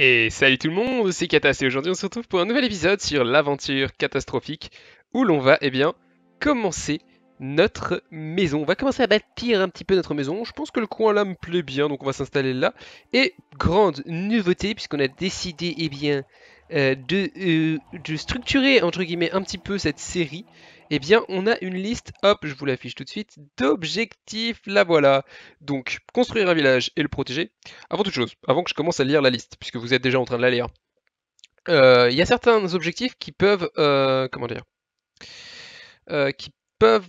Et salut tout le monde, c'est Katas et aujourd'hui on se retrouve pour un nouvel épisode sur l'aventure catastrophique où l'on va, eh bien, commencer notre maison. On va commencer à bâtir un petit peu notre maison. Je pense que le coin là me plaît bien, donc on va s'installer là. Et grande nouveauté, puisqu'on a décidé, eh bien, euh, de, euh, de, structurer, entre guillemets, un petit peu cette série eh bien on a une liste, hop, je vous l'affiche tout de suite, d'objectifs, la voilà. Donc construire un village et le protéger, avant toute chose, avant que je commence à lire la liste, puisque vous êtes déjà en train de la lire. Euh, il y a certains objectifs qui peuvent, euh, comment dire, euh, qui peuvent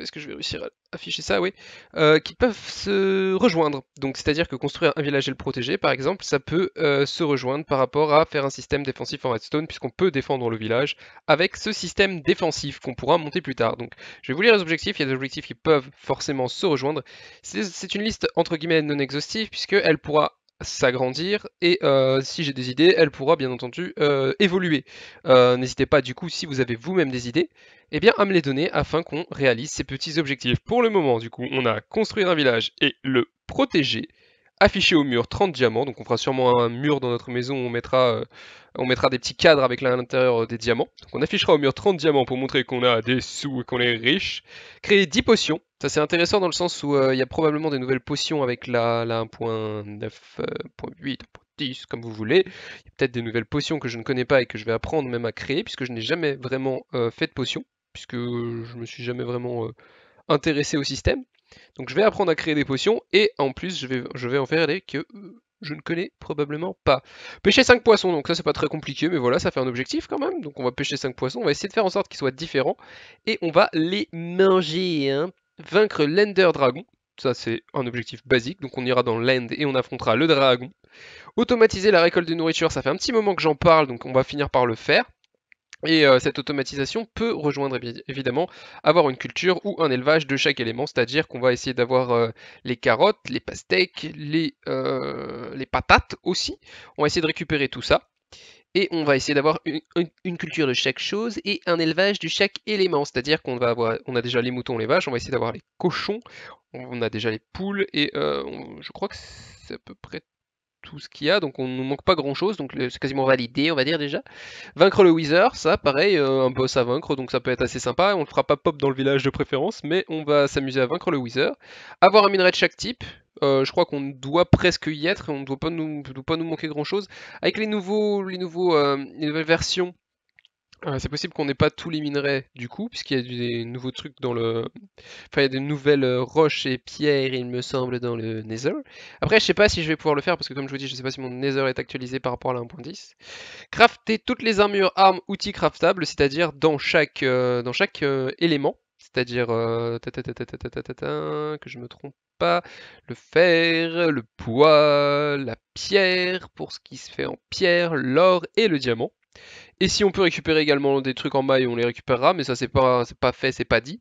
est-ce que je vais réussir à afficher ça Oui, euh, qui peuvent se rejoindre. Donc, c'est-à-dire que construire un village et le protéger, par exemple, ça peut euh, se rejoindre par rapport à faire un système défensif en redstone, puisqu'on peut défendre le village avec ce système défensif qu'on pourra monter plus tard. Donc, je vais vous lire les objectifs. Il y a des objectifs qui peuvent forcément se rejoindre. C'est une liste entre guillemets non exhaustive, puisqu'elle pourra s'agrandir et euh, si j'ai des idées, elle pourra bien entendu euh, évoluer. Euh, n'hésitez pas du coup si vous avez vous-même des idées, eh bien à me les donner afin qu'on réalise ces petits objectifs. Pour le moment du coup, on a construire un village et le protéger. Afficher au mur 30 diamants. Donc on fera sûrement un mur dans notre maison où on mettra, euh, on mettra des petits cadres avec à l'intérieur euh, des diamants. Donc on affichera au mur 30 diamants pour montrer qu'on a des sous et qu'on est riche. Créer 10 potions. Ça c'est intéressant dans le sens où euh, il y a probablement des nouvelles potions avec la, la 1.9.8, 1.10 comme vous voulez. Il y a peut-être des nouvelles potions que je ne connais pas et que je vais apprendre même à créer puisque je n'ai jamais vraiment fait de potions. Puisque je me suis jamais vraiment intéressé au système. Donc je vais apprendre à créer des potions et en plus je vais, en faire des que euh, je ne connais probablement pas. Pêcher 5 poissons, donc ça c'est pas très compliqué, mais voilà, ça fait un objectif quand même. Donc on va pêcher 5 poissons, on va essayer de faire en sorte qu'ils soient différents et on va les manger. Hein. Vaincre l'Ender Dragon, ça c'est un objectif basique, donc on ira dans l'end et on affrontera le dragon. Automatiser la récolte de nourriture, ça fait un petit moment que j'en parle, donc on va finir par le faire. Et euh, cette automatisation peut rejoindre évidemment avoir une culture ou un élevage de chaque élément, c'est-à-dire qu'on va essayer d'avoir euh, les carottes, les pastèques, les, euh, les patates aussi. On va essayer de récupérer tout ça. Et on va essayer d'avoir une, culture de chaque chose et un élevage de chaque élément. C'est-à-dire qu'on va avoir, on a déjà les moutons, les vaches, on va essayer d'avoir les cochons, on a déjà les poules et je crois que c'est à peu près tout ce qu'il y a, donc on ne manque pas grand chose, donc c'est quasiment validé, on va dire déjà. Vaincre le Wither, ça pareil, euh, un boss à vaincre, donc ça peut être assez sympa. On ne fera pas pop dans le village de préférence, mais on va s'amuser à vaincre le Wither. Avoir un minerai de chaque type, euh, je crois qu'on doit presque y être, on ne doit pas nous, pas nous manquer grand chose. Avec les, nouveaux, les, nouveaux, euh, les nouvelles versions euh, c'est possible qu'on n'ait pas tous les minerais du coup, puisqu'il y a des nouveaux trucs dans le... Enfin, il y a des nouvelles euh, roches et pierres, il me semble, dans le Nether. Après, je sais pas si je vais pouvoir le faire, parce que comme je vous dis, je sais pas si mon Nether est actualisé par rapport à la 1.10. Crafter toutes les armures, armes, outils craftables, c'est-à-dire dans chaque, euh, dans chaque élément. C'est-à-dire, que je me trompe pas, le fer, le bois, la pierre, pour ce qui se fait en pierre, l'or et le diamant. Et si on peut récupérer également des trucs en maille, on les récupérera, mais ça c'est pas, pas fait, c'est pas dit.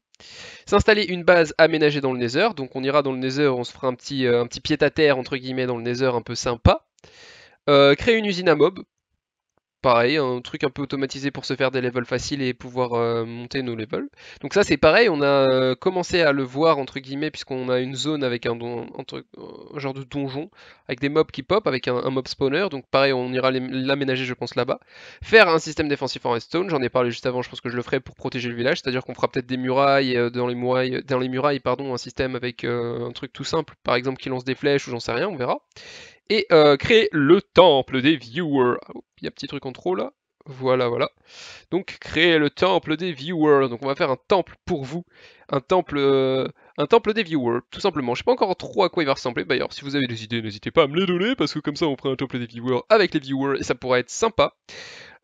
S'installer une base aménagée dans le Nether, donc on ira dans le Nether, on se fera un petit, euh, petit pied-à-terre entre guillemets dans le Nether un peu sympa. Euh, créer une usine à mob, Pareil, un truc un peu automatisé pour se faire des levels faciles et pouvoir euh, monter nos levels. Donc ça c'est pareil, on a euh, commencé à le voir entre guillemets puisqu'on a une zone avec un, genre de donjon, avec des mobs qui pop, avec un, mob spawner, donc pareil on ira l'aménager je pense là-bas. Faire un système défensif en redstone, j'en ai parlé juste avant, je pense que je le ferai pour protéger le village, c'est-à-dire qu'on fera peut-être des murailles, euh, dans les murailles, dans les murailles pardon, un système avec un truc tout simple, par exemple qui lance des flèches ou j'en sais rien, on verra et euh, créer le temple des viewers. Oh, il y a un petit truc en trop là. Voilà, voilà. Donc créer le temple des viewers. Donc on va faire un temple pour vous. Un temple euh, un temple des viewers, tout simplement. Je sais pas encore trop à quoi il va ressembler, d'ailleurs si vous avez des idées, n'hésitez pas à me les donner, parce que comme ça on prend un temple des viewers avec les viewers, et ça pourrait être sympa.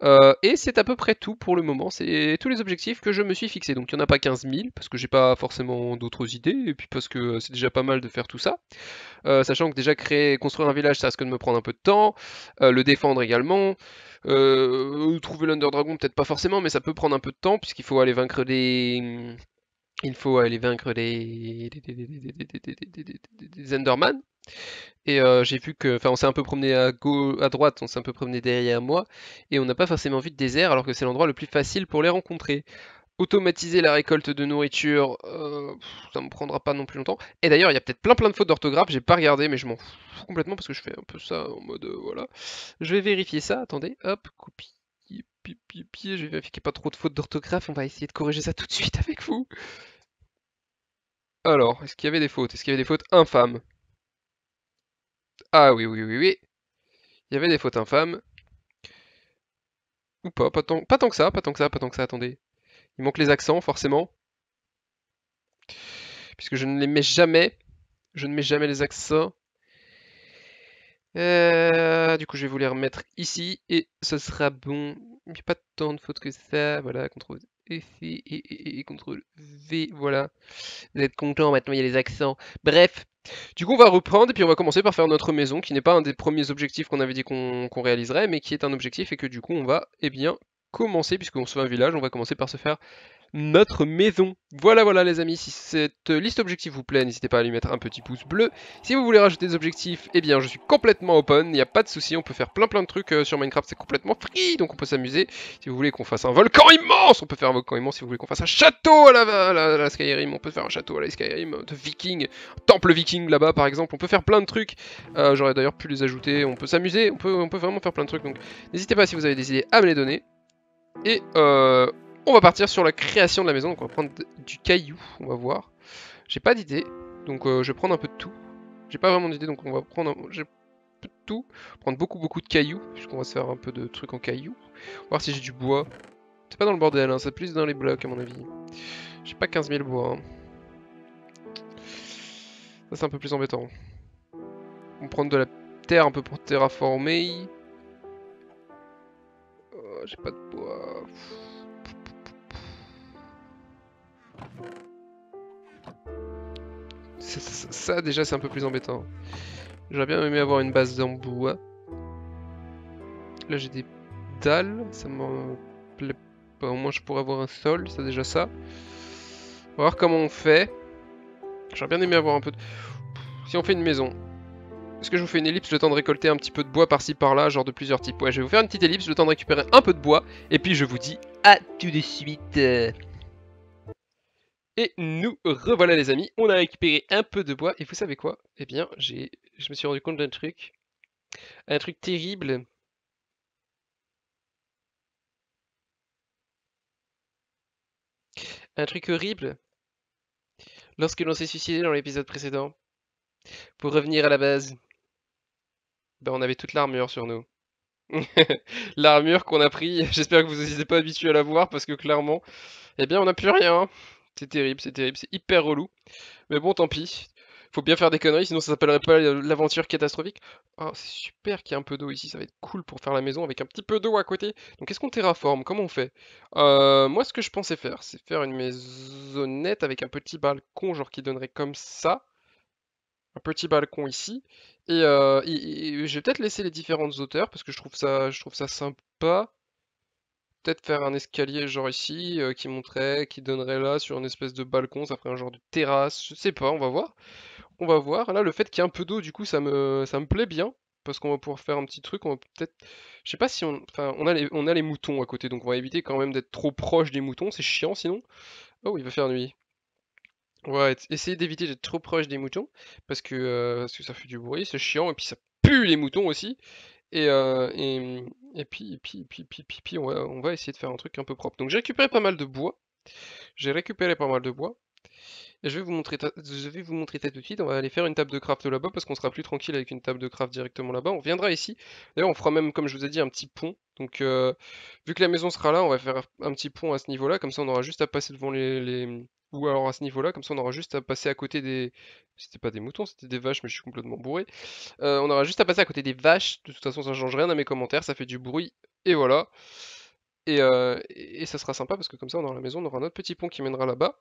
Euh, et c'est à peu près tout pour le moment, c'est tous les objectifs que je me suis fixés. Donc il n'y en a pas 15 000, parce que j'ai pas forcément d'autres idées, et puis parce que euh, c'est déjà pas mal de faire tout ça. Euh, sachant que déjà créer, construire un village, ça risque de me prendre un peu de temps, le défendre également, trouver l'Underdragon peut-être pas forcément, mais ça peut prendre un peu de temps, puisqu'il faut aller vaincre des... Il faut aller vaincre les, les Enderman. Et j'ai vu que, enfin, on s'est un peu promené à, go... à droite, on s'est un peu promené derrière moi, et on n'a pas forcément vu de désert, alors que c'est l'endroit le plus facile pour les rencontrer. Automatiser la récolte de nourriture, ça ça me prendra pas non plus longtemps. Et d'ailleurs, il y a peut-être plein plein de fautes d'orthographe, j'ai pas regardé, mais je m'en fous complètement parce que je fais un peu ça en mode voilà. Je vais vérifier ça, attendez, hop, copie pied, je vais vérifier pas trop de fautes d'orthographe, on va essayer de corriger ça tout de suite avec vous. Alors, est-ce qu'il y avait des fautes Est-ce qu'il y avait des fautes infâmes Ah oui, oui, oui, oui. Il y avait des fautes infâmes. Ou pas, pas tant, que ça, pas tant que ça, pas tant que ça, attendez. Il manque les accents, forcément. Puisque je ne les mets jamais. Je ne mets jamais les accents. Euh, du coup, je vais vous les remettre ici et ce sera bon. Il n'y a pas tant de fautes que ça. Voilà, ctrl-c, et, et, V. Voilà. Vous êtes content maintenant, il y a les accents. Bref. Du coup, on va reprendre et puis on va commencer par faire notre maison, qui n'est pas un des premiers objectifs qu'on avait dit qu'on réaliserait, mais qui est un objectif et que du coup, on va eh bien, commencer, puisqu'on se fait un village, on va commencer par se faire notre maison. Voilà, voilà les amis, si cette liste objectif vous plaît, n'hésitez pas à lui mettre un petit pouce bleu. Si vous voulez rajouter des objectifs, eh bien je suis complètement open, il n'y a pas de souci, on peut faire plein plein de trucs euh, sur Minecraft, c'est complètement free, donc on peut s'amuser. Si vous voulez qu'on fasse un volcan immense, on peut faire un volcan immense. Si vous voulez qu'on fasse un château à la, à, la, Skyrim, on peut faire un château à la Skyrim euh, de viking, temple viking là-bas par exemple, on peut faire plein de trucs. Euh, j'aurais d'ailleurs pu les ajouter, on peut s'amuser, on peut, on peut vraiment faire plein de trucs, donc n'hésitez pas si vous avez des idées à me les donner. Et euh, on va partir sur la création de la maison. Donc on va prendre du caillou, on va voir. J'ai pas d'idée, donc euh, je vais prendre un peu de tout. J'ai pas vraiment d'idée, donc on va prendre un peu de tout. Prendre beaucoup beaucoup de cailloux, puisqu'on va se faire un peu de trucs en cailloux. voir si j'ai du bois. C'est pas dans le bordel, hein, c'est plus dans les blocs à mon avis. J'ai pas 15 000 bois. Hein. Ça c'est un peu plus embêtant. On va prendre de la terre un peu pour terraformer. Oh, j'ai pas de bois. Ça, déjà c'est un peu plus embêtant. J'aurais bien aimé avoir une base en bois. Là j'ai des dalles, ça me plaît pas. Au moins je pourrais avoir un sol, c'est déjà ça. On va voir comment on fait. J'aurais bien aimé avoir un peu de... Si on fait une maison. Est-ce que je vous fais une ellipse le temps de récolter un petit peu de bois par-ci par-là, genre de plusieurs types Ouais, je vais vous faire une petite ellipse le temps de récupérer un peu de bois. Et puis je vous dis à tout de suite. Et nous revoilà les amis, on a récupéré un peu de bois, et vous savez quoi Eh bien, j'ai, je me suis rendu compte d'un truc, un truc terrible. Un truc horrible, lorsque l'on s'est suicidé dans l'épisode précédent, pour revenir à la base, ben on avait toute l'armure sur nous. l'armure qu'on a pris, j'espère que vous n'êtes pas habitué à la voir parce que clairement, eh bien on n'a plus rien. C'est terrible, c'est terrible, c'est hyper relou. Mais bon, tant pis. Faut bien faire des conneries, sinon ça s'appellerait pas l'aventure catastrophique. Ah, c'est super qu'il y ait un peu d'eau ici, ça va être cool pour faire la maison avec un petit peu d'eau à côté. Donc qu'est-ce qu'on terraforme Comment on fait euh, Moi, ce que je pensais faire, c'est faire une maisonnette avec un petit balcon, genre qui donnerait comme ça un petit balcon ici. Et, euh, je vais peut-être laisser les différentes hauteurs parce que je trouve ça, je trouve ça sympa peut-être faire un escalier genre ici, euh, qui monterait, qui donnerait là sur une espèce de balcon, ça ferait un genre de terrasse, je sais pas, on va voir. On va voir. Là, le fait qu'il y ait un peu d'eau, du coup, ça me, ça me plaît bien. Parce qu'on va pouvoir faire un petit truc, on va peut-être... Je sais pas si on... Enfin, on a, les... on a les moutons à côté, donc on va éviter quand même d'être trop proche des moutons, c'est chiant sinon. Oh, il va faire nuit. Ouais, va essayer d'éviter d'être trop proche des moutons, parce que, euh, parce que ça fait du bruit, c'est chiant, et puis ça pue les moutons aussi. Et, euh, mmh, et, puis, et puis, et puis, puis, on, va, essayer de faire un truc un peu propre. Donc j'ai récupéré pas mal de bois. J'ai récupéré pas mal de bois. Et je vais vous montrer, je vais vous montrer tout de suite. On va aller faire une table de craft là-bas parce qu'on sera plus tranquille avec une table de craft directement là-bas. On viendra ici. D'ailleurs, on fera même, comme je vous ai dit, un petit pont. Donc, euh, vu que la maison sera là, on va faire un petit pont à ce niveau-là. Comme ça, on aura juste à passer devant les, mmh, ou alors à ce niveau-là, comme ça on aura juste à passer à côté des... C'était pas des moutons, c'était des vaches, mais je suis complètement bourré. Euh, on aura juste à passer à côté des vaches, de toute façon ça change rien à mes commentaires, ça fait du bruit, et voilà. Euh, et, ça sera sympa, parce que comme ça on aura la maison, on aura notre petit pont qui mènera là-bas.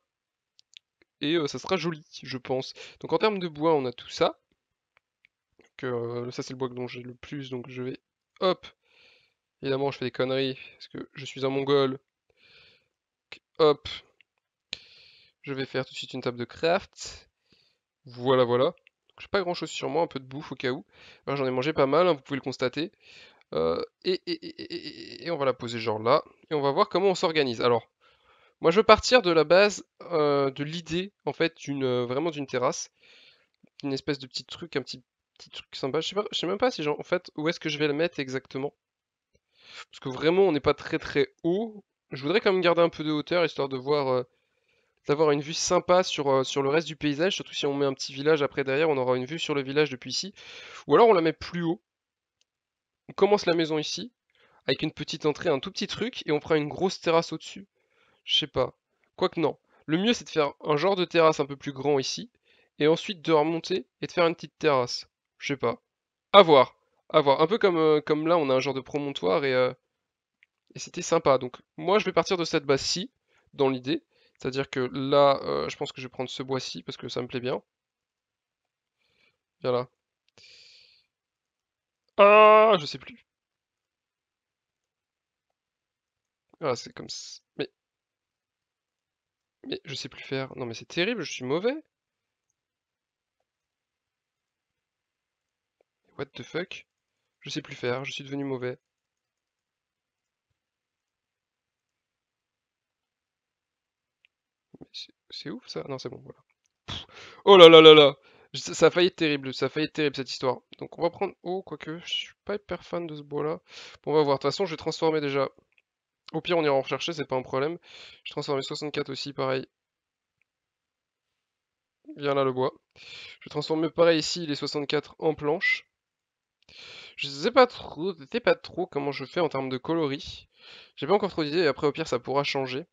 Et euh, ça sera joli, je pense. Donc en termes de bois, on a tout ça. Donc, ça c'est le bois dont j'ai le plus, donc je vais... Hop Évidemment, je fais des conneries, parce que je suis un mongol. hop je vais faire tout de suite une table de craft. Voilà, voilà. J'ai pas grand chose sur moi, un peu de bouffe au cas où. Ben, j'en ai mangé pas mal, hein, vous pouvez le constater. Euh, et, on va la poser genre là. Et on va voir comment on s'organise. Alors, moi je veux partir de la base, euh, de l'idée en fait, d'une euh, vraiment d'une terrasse. Une espèce de petit truc, un petit, truc sympa. Je sais, même pas si genre, en fait, où est-ce que je vais le mettre exactement. Parce que vraiment on n'est pas très très haut. Je voudrais quand même garder un peu de hauteur histoire de voir d'avoir une vue sympa sur, euh, sur le reste du paysage, surtout si on met un petit village après derrière, on aura une vue sur le village depuis ici. Ou alors on la met plus haut. On commence la maison ici, avec une petite entrée, un tout petit truc, et on prend une grosse terrasse au-dessus. Je sais pas. Quoique non. Le mieux c'est de faire un genre de terrasse un peu plus grand ici, et ensuite de remonter et de faire une petite terrasse. Je sais pas. À voir. À voir. Un peu comme, euh, comme là, on a un genre de promontoire et, euh, et c'était sympa. Donc moi je vais partir de cette base-ci, dans l'idée. C'est-à-dire que là, euh, je pense que je vais prendre ce bois-ci parce que ça me plaît bien. Viens là. Ah, je sais plus. Ah, c'est comme ça. Mais... Mais je sais plus faire. Non mais c'est terrible, je suis mauvais. What the fuck Je sais plus faire, je suis devenu mauvais. C'est ouf ça Non, c'est bon, voilà. oh là là là là ça a failli être terrible, ça failli être terrible cette histoire. Donc on va prendre... Oh, quoique, je suis pas hyper fan de ce bois-là. Bon, on va voir. De toute façon, je vais transformer déjà. Au pire, on ira en rechercher, c'est pas un problème. Je transformer 64 aussi, pareil. Viens là, le bois. Je vais transformer pareil ici, les 64 en planches. Je sais pas trop, pas trop comment je fais en termes de coloris. J'ai pas encore trop d'idées, après au pire ça pourra changer.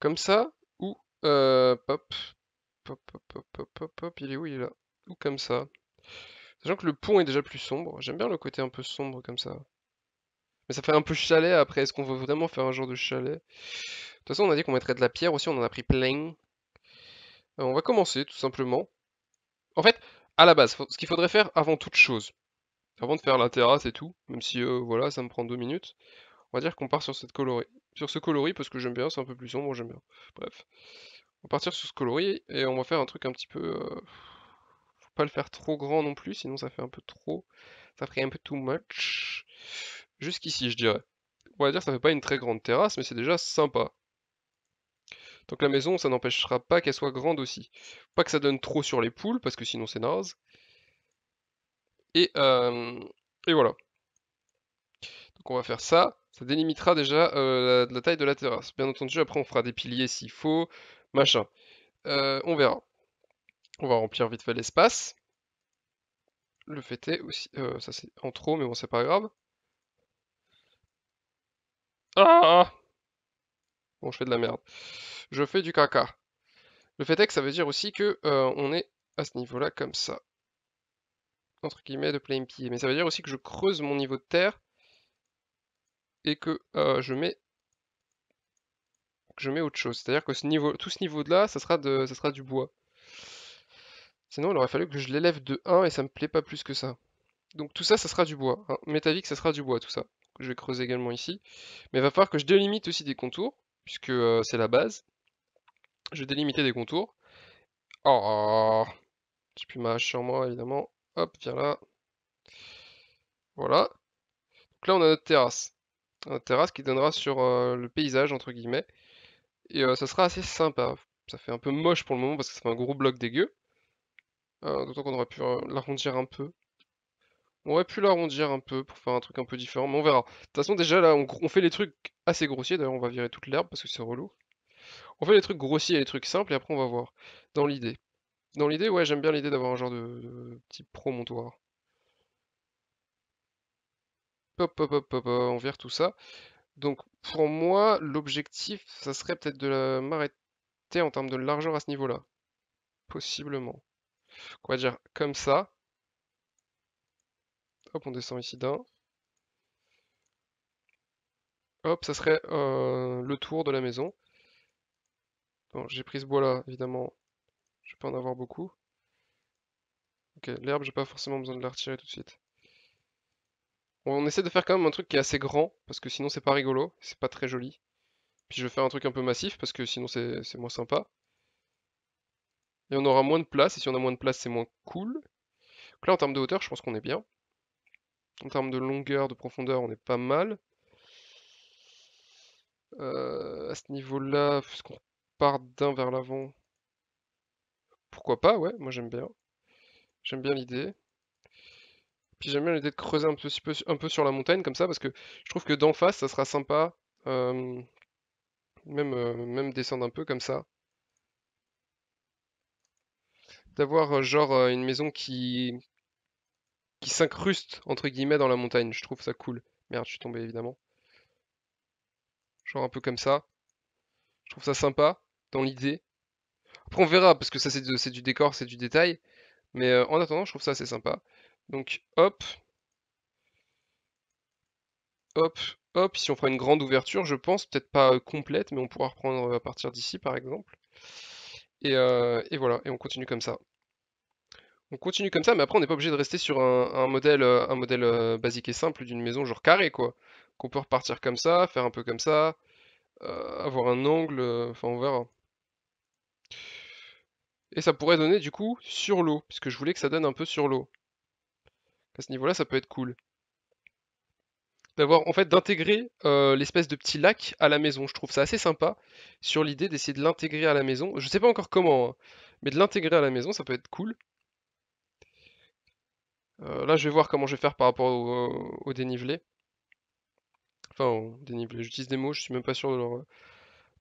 Comme ça, ou... Euh, pop, pop, pop, pop, pop, il est où Il est là. Ou comme ça. Sachant que le pont est déjà plus sombre. J'aime bien le côté un peu sombre comme ça. Mais ça fait un peu chalet après. Est-ce qu'on veut vraiment faire un genre de chalet De toute façon, on a dit qu'on mettrait de la pierre aussi. On en a pris plein. Euh, on va commencer tout simplement. En fait, à la base, ce qu'il faudrait faire avant toute chose, avant de faire la terrasse et tout, même si euh, voilà, ça me prend deux minutes, on va dire qu'on part sur cette colorée sur ce coloris parce que j'aime bien, c'est un peu plus sombre, j'aime bien. Bref. On va partir sur ce coloris et on va faire un truc un petit peu... Euh, faut pas le faire trop grand non plus, sinon ça fait un peu trop... Ça ferait un peu too much. Jusqu'ici, je dirais. On va dire ça fait pas une très grande terrasse, mais c'est déjà sympa. Donc la maison, ça n'empêchera pas qu'elle soit grande aussi. pas que ça donne trop sur les poules, parce que sinon c'est naze. Et, euh, et voilà. Donc on va faire ça. Ça délimitera déjà euh, la, taille de la terrasse. Bien entendu, après on fera des piliers s'il faut, machin. Euh, on verra. On va remplir vite fait l'espace. Le fait est aussi... Euh, ça c'est en trop, mais bon, c'est pas grave. Ah Bon, je fais de la merde. Je fais du caca. Le fait est que ça veut dire aussi que on est à ce niveau-là comme ça. Entre guillemets, de plein pied. Mais ça veut dire aussi que je creuse mon niveau de terre et que je mets je mets autre chose. C'est-à-dire que tout ce niveau de là, ça sera, de, sera du bois. Sinon, il aurait fallu que je l'élève de 1 et ça me plaît pas plus que ça. Donc tout ça, ça sera du bois. Hein. ça sera du bois, tout ça. Je vais creuser également ici. Mais il va falloir que je délimite aussi des contours, puisque c'est la base. Je vais délimiter des contours. Oh J'ai plus ma hache sur moi, évidemment. Hop, viens là. Voilà. Donc là, on a notre terrasse un terrasse qui donnera sur euh, le paysage, entre guillemets. Et euh, ça sera assez sympa. Ça fait un peu moche pour le moment parce que ça fait un gros bloc dégueu. Euh, d'autant qu'on aurait pu l'arrondir un peu. On aurait pu l'arrondir un peu pour faire un truc un peu différent, mais on verra. De toute façon, déjà là, on, fait les trucs assez grossiers. D'ailleurs, on va virer toute l'herbe parce que c'est relou. On fait les trucs grossiers et les trucs simples, et après, on va voir. Dans l'idée. Dans l'idée, ouais, j'aime bien l'idée d'avoir un genre de petit promontoire. Hop, hop, hop, hop, on vire tout ça. Donc pour moi, l'objectif, ça serait peut-être de euh, m'arrêter en termes de largeur à ce niveau-là. Possiblement. Quoi dire comme ça. Hop, on descend ici d'un. Hop, ça serait euh, le tour de la maison. Bon, j'ai pris ce bois-là, évidemment. Je peux en avoir beaucoup. Ok, l'herbe, j'ai pas forcément besoin de la retirer tout de suite. On essaie de faire quand même un truc qui est assez grand, parce que sinon c'est pas rigolo, c'est pas très joli. Puis je vais faire un truc un peu massif, parce que sinon c'est moins sympa. Et on aura moins de place, et si on a moins de place c'est moins cool. Donc là en termes de hauteur, je pense qu'on est bien. En termes de longueur, de profondeur, on est pas mal. Euh, à ce niveau-là, puisqu'on part d'un vers l'avant Pourquoi pas, ouais, moi j'aime bien. J'aime bien l'idée. Puis j'aime bien l'idée de creuser un peu, sur la montagne comme ça, parce que je trouve que d'en face, ça sera sympa. Euh, euh, même, descendre un peu comme ça. D'avoir euh, genre une maison qui, qui s'incruste entre guillemets dans la montagne. Je trouve ça cool. Merde, je suis tombé évidemment. Genre un peu comme ça. Je trouve ça sympa dans l'idée. Après on verra parce que ça c'est du décor, c'est du détail. Mais en attendant, je trouve ça assez sympa. Donc hop, hop, hop, si on fera une grande ouverture, je pense, peut-être pas euh, complète, mais on pourra reprendre euh, à partir d'ici par exemple. Euh, et, voilà, et on continue comme ça. On continue comme ça, mais après on n'est pas obligé de rester sur un, modèle, un modèle basique et simple d'une maison genre carré quoi. Qu'on peut repartir comme ça, faire un peu comme ça, avoir un angle, enfin on verra. Et ça pourrait donner du coup sur l'eau, puisque je voulais que ça donne un peu sur l'eau à ce niveau-là, ça peut être cool. D'avoir, en fait, d'intégrer euh, l'espèce de petit lac à la maison. Je trouve ça assez sympa sur l'idée d'essayer de l'intégrer à la maison. Je sais pas encore comment, hein, mais de l'intégrer à la maison, ça peut être cool. Euh, là, je vais voir comment je vais faire par rapport au, dénivelé. Enfin, dénivelé. J'utilise des mots, je suis même pas sûr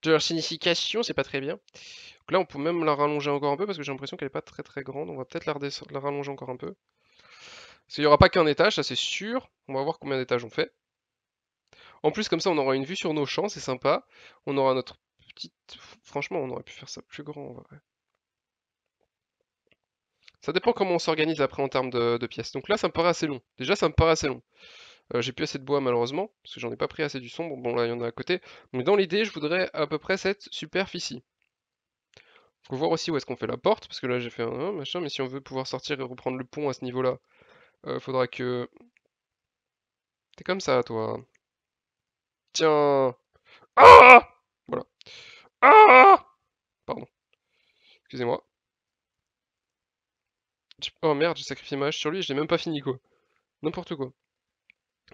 de leur, signification, c'est pas très bien. Donc là, on peut même la rallonger encore un peu parce que j'ai l'impression qu'elle est pas très très grande. On va peut-être la rallonger encore un peu. Parce qu'il n'y aura pas qu'un étage, ça c'est sûr. On va voir combien d'étages on fait. En plus, comme ça, on aura une vue sur nos champs, c'est sympa. On aura notre petite... Franchement, on aurait pu faire ça plus grand, en Ça dépend comment on s'organise après en termes de, pièces. Donc là, ça me paraît assez long. Déjà, ça me paraît assez long. Euh, j'ai plus assez de bois, malheureusement, parce que j'en ai pas pris assez du sombre. Bon, là, il y en a à côté. Mais dans l'idée, je voudrais à peu près cette superficie. Faut voir aussi où est-ce qu'on fait la porte, parce que là j'ai fait un machin, mais si on veut pouvoir sortir et reprendre le pont à ce niveau-là, euh, faudra que... T'es comme ça, toi. Tiens Ah Voilà. Ah Pardon. Excusez-moi. Oh merde, j'ai sacrifié ma hache sur lui, je l'ai même pas fini, quoi. N'importe quoi.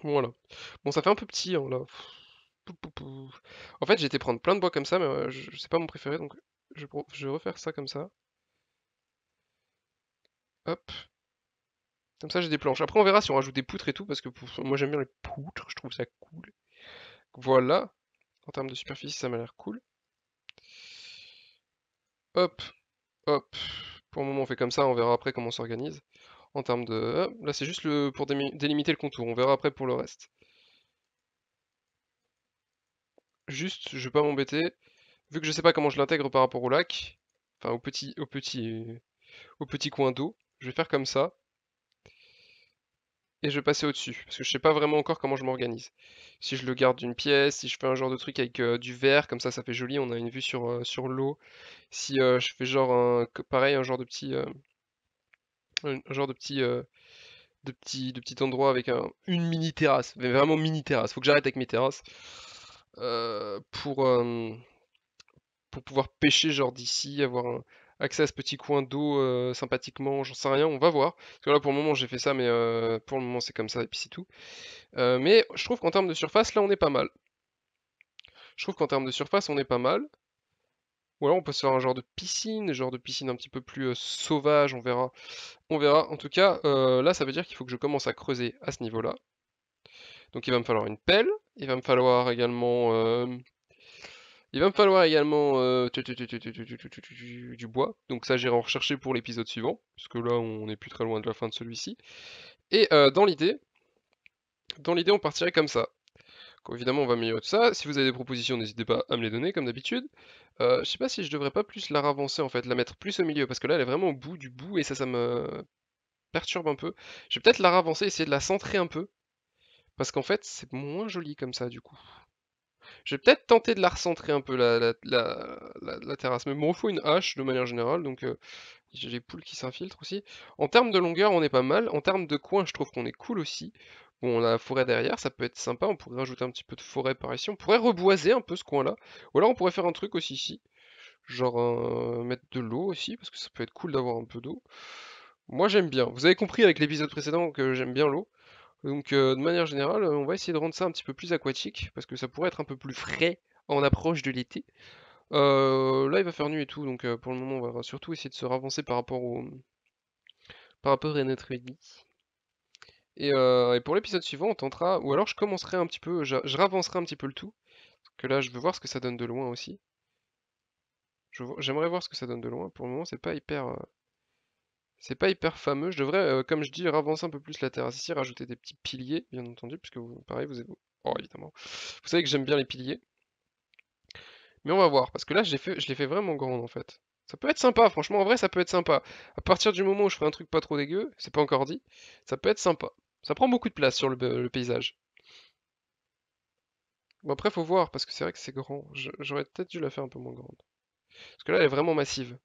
Voilà. Bon, ça fait un peu petit, hein, là. En fait, j'ai été prendre plein de bois comme ça, mais euh, je, sais pas mon préféré, donc je, je vais refaire ça comme ça. Hop. Comme ça, j'ai des planches. Après, on verra si on rajoute des poutres et tout, parce que moi, j'aime bien les poutres, je trouve ça cool. Voilà. En termes de superficie, ça m'a l'air cool. Hop, hop. Pour le moment, on fait comme ça, on verra après comment on s'organise. En termes de... Là, c'est juste le... pour délimiter le contour, on verra après pour le reste. Juste, je vais pas m'embêter. Vu que je sais pas comment je l'intègre par rapport au lac, enfin au petit, au petit, au petit coin d'eau, je vais faire comme ça et je vais passer au-dessus, parce que je sais pas vraiment encore comment je m'organise. Si je le garde d'une pièce, si je fais un genre de truc avec euh, du verre, comme ça ça fait joli, on a une vue sur, euh, sur l'eau. Si euh, je fais genre un, pareil, un genre de petit, un genre de petit, de petit, de petit endroit avec une mini terrasse, mais vraiment mini terrasse. Faut que j'arrête avec mes terrasses pour pour pouvoir pêcher genre d'ici, avoir un, accès à ce petit coin d'eau euh, sympathiquement, j'en sais rien, on va voir. Parce que là pour le moment j'ai fait ça, mais euh, pour le moment c'est comme ça et puis c'est tout. Euh, mais je trouve qu'en termes de surface, là on est pas mal. Je trouve qu'en termes de surface, on est pas mal. Ou alors on peut se faire un genre de piscine, genre de piscine un petit peu plus sauvage, on verra. On verra. En tout cas, là ça veut dire qu'il faut que je commence à creuser à ce niveau-là. Donc il va me falloir une pelle, il va me falloir également il va me falloir également du bois. Donc ça, j'irai en rechercher pour l'épisode suivant, puisque là, on n'est plus très loin de la fin de celui-ci. Et dans l'idée, dans l'idée, on partirait comme ça. évidemment, on va améliorer tout ça. Si vous avez des propositions, n'hésitez pas à me les donner, comme d'habitude. je sais pas si je devrais pas plus la ravancer, en fait, la mettre plus au milieu, parce que là, elle est vraiment au bout du bout, et ça, ça me perturbe un peu. Je vais peut-être la ravancer, essayer de la centrer un peu, parce qu'en fait, c'est moins joli comme ça, du coup. Je vais peut-être tenter de la recentrer un peu, la, terrasse. Mais bon, il faut une hache de manière générale, donc euh, j'ai les poules qui s'infiltrent aussi. En termes de longueur, on est pas mal. En termes de coin, je trouve qu'on est cool aussi. Bon, on a la forêt derrière, ça peut être sympa. On pourrait rajouter un petit peu de forêt par ici. On pourrait reboiser un peu ce coin-là. Ou alors on pourrait faire un truc aussi ici. Genre euh, mettre de l'eau aussi, parce que ça peut être cool d'avoir un peu d'eau. Moi j'aime bien. Vous avez compris avec l'épisode précédent que j'aime bien l'eau. Donc de manière générale, on va essayer de rendre ça un petit peu plus aquatique, parce que ça pourrait être un peu plus frais en approche de l'été. là il va faire nuit et tout, donc pour le moment on va surtout essayer de se ravancer par rapport au mmh, par rapport à notre ennemi. Et, et pour l'épisode suivant on tentera, ou alors je commencerai un petit peu, je, je, ravancerai un petit peu le tout, parce que là je veux voir ce que ça donne de loin aussi. J'aimerais voir ce que ça donne de loin, pour le moment c'est pas hyper... C'est pas hyper fameux. Je devrais, euh, comme je dis, avancer un peu plus la terrasse ici, rajouter des petits piliers, bien entendu, puisque vous, pareil, vous êtes... Oh, évidemment. Vous savez que j'aime bien les piliers. Mais on va voir, parce que là, je fait, je l'ai fait vraiment grande, en fait. Ça peut être sympa, franchement, en vrai, ça peut être sympa. À partir du moment où je ferai un truc pas trop dégueu, c'est pas encore dit, ça peut être sympa. Ça prend beaucoup de place sur le, le paysage. Bon, après, faut voir, parce que c'est vrai que c'est grand. J'aurais peut-être dû la faire un peu moins grande. Parce que là, elle est vraiment massive.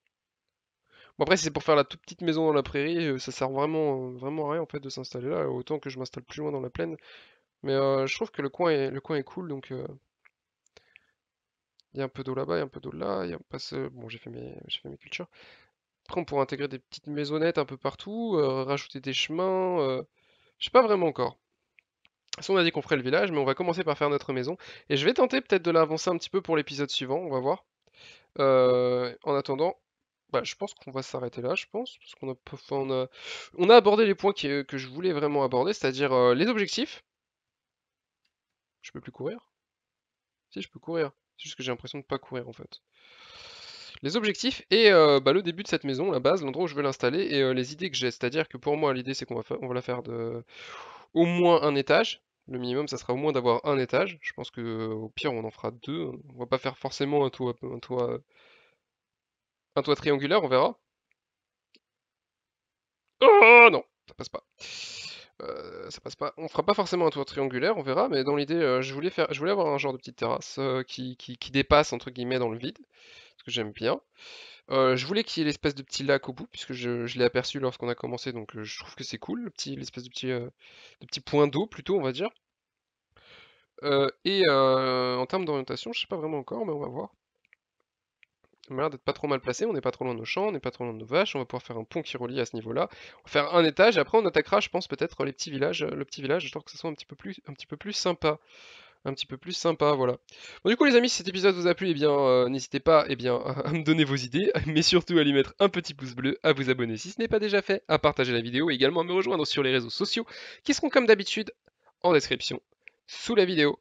Bon après si c'est pour faire la toute petite maison dans la prairie, euh, ça sert vraiment, vraiment à rien en fait de s'installer là, autant que je m'installe plus loin dans la plaine. Mais euh, je trouve que le coin est, le coin est cool, donc euh, il y a un peu d'eau là-bas, il y a un peu d'eau là, il y a, ce bon j'ai fait, mes, mes cultures. Après on pourrait intégrer des petites maisonnettes un peu partout, rajouter des chemins, je sais pas vraiment encore. Ça, on a dit qu'on ferait le village, mais on va commencer par faire notre maison. Et je vais tenter peut-être de l'avancer un petit peu pour l'épisode suivant, on va voir. en attendant, bah, je pense qu'on va s'arrêter là, je pense, parce qu'on a, on a, on a abordé les points euh, que je voulais vraiment aborder, c'est-à-dire euh, les objectifs. Je peux plus courir Si, je peux courir. C'est juste que j'ai l'impression de pas courir, en fait. Les objectifs et euh, bah, le début de cette maison, la base, l'endroit où je vais l'installer, et les idées que j'ai. C'est-à-dire que pour moi, l'idée, c'est qu'on va, on va la faire de au moins un étage, le minimum, ça sera au moins d'avoir un étage. Je pense qu'au pire, on en fera deux. On va pas faire forcément un toit, un toit un toit triangulaire, on verra. Oh non, ça passe pas. Euh, ça passe pas. On fera pas forcément un toit triangulaire, on verra, mais dans l'idée, euh, je, voulais faire, je voulais avoir un genre de petite terrasse euh, qui, dépasse, entre guillemets, dans le vide, ce que j'aime bien. je voulais qu'il y ait l'espèce de petit lac au bout, puisque je, l'ai aperçu lorsqu'on a commencé, donc je trouve que c'est cool, l'espèce de, petit, de petit point d'eau, plutôt, on va dire. et en termes d'orientation, je sais pas vraiment encore, mais on va voir. On a l'air d'être pas trop mal placé, on n'est pas trop loin de nos champs, on n'est pas trop loin de nos vaches, on va pouvoir faire un pont qui relie à ce niveau-là. On va faire un étage, et après on attaquera, je pense, peut-être les petits villages, le petit village, histoire que ce soit un petit peu plus, un petit peu plus sympa un petit peu plus sympa, voilà. Bon du coup les amis, si cet épisode vous a plu, eh bien euh, n'hésitez pas eh bien, à, me donner vos idées, mais surtout à lui mettre un petit pouce bleu, à vous abonner si ce n'est pas déjà fait, à partager la vidéo et également à me rejoindre sur les réseaux sociaux qui seront comme d'habitude en description sous la vidéo.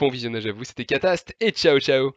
Bon visionnage à vous, c'était Catast et ciao ciao